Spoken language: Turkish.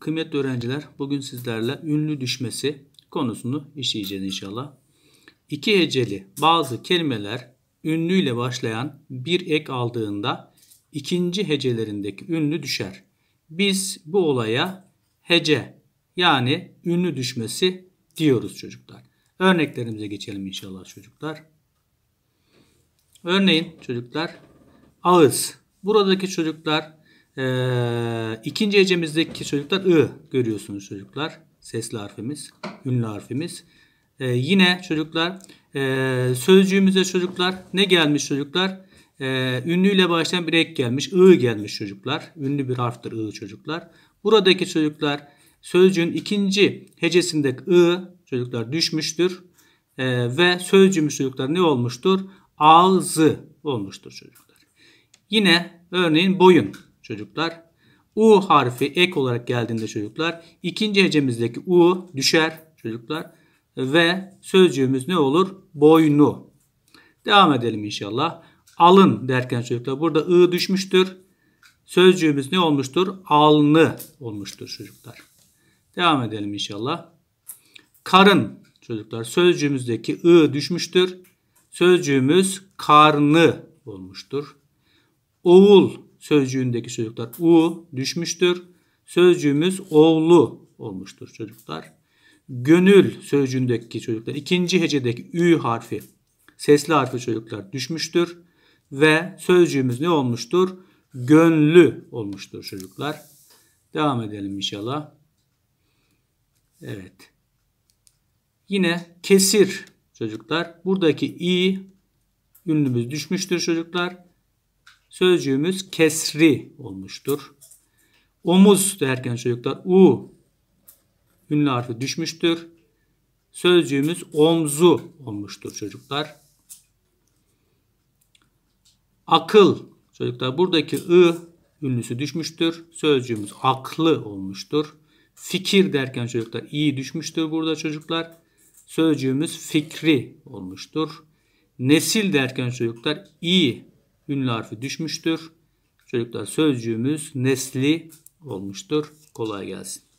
Kıymetli öğrenciler bugün sizlerle ünlü düşmesi konusunu işleyeceğiz inşallah. İki heceli bazı kelimeler ünlüyle başlayan bir ek aldığında ikinci hecelerindeki ünlü düşer. Biz bu olaya hece yani ünlü düşmesi diyoruz çocuklar. Örneklerimize geçelim inşallah çocuklar. Örneğin çocuklar ağız. Buradaki çocuklar ee, ikinci hecemizdeki çocuklar ı görüyorsunuz çocuklar. Sesli harfimiz, ünlü harfimiz. Ee, yine çocuklar e, sözcüğümüze çocuklar ne gelmiş çocuklar? Ee, ünlüyle başlayan bir ek gelmiş. I gelmiş çocuklar. Ünlü bir harftir I çocuklar. Buradaki çocuklar sözcüğün ikinci hecesindeki I çocuklar düşmüştür. Ee, ve sözcüğümüz çocuklar ne olmuştur? Ağzı olmuştur çocuklar. Yine örneğin boyun çocuklar. U harfi ek olarak geldiğinde çocuklar ikinci hecemizdeki U düşer çocuklar. Ve sözcüğümüz ne olur? Boynu. Devam edelim inşallah. Alın derken çocuklar burada I düşmüştür. Sözcüğümüz ne olmuştur? Alnı olmuştur çocuklar. Devam edelim inşallah. Karın çocuklar sözcüğümüzdeki I düşmüştür. Sözcüğümüz karnı olmuştur. Oğul sözcüğündeki çocuklar u düşmüştür. Sözcüğümüz oğlu olmuştur çocuklar. Gönül sözcüğündeki çocuklar ikinci hecedeki ü harfi sesli harfi çocuklar düşmüştür. Ve sözcüğümüz ne olmuştur? Gönlü olmuştur çocuklar. Devam edelim inşallah. Evet. Yine kesir çocuklar. Buradaki i ünlümüz düşmüştür çocuklar sözcüğümüz kesri olmuştur. Omuz derken çocuklar u ünlü harfi düşmüştür. Sözcüğümüz omzu olmuştur çocuklar. Akıl çocuklar buradaki ı ünlüsü düşmüştür. Sözcüğümüz aklı olmuştur. Fikir derken çocuklar iyi düşmüştür burada çocuklar. Sözcüğümüz fikri olmuştur. Nesil derken çocuklar iyi ünlü harfi düşmüştür. Çocuklar sözcüğümüz nesli olmuştur. Kolay gelsin.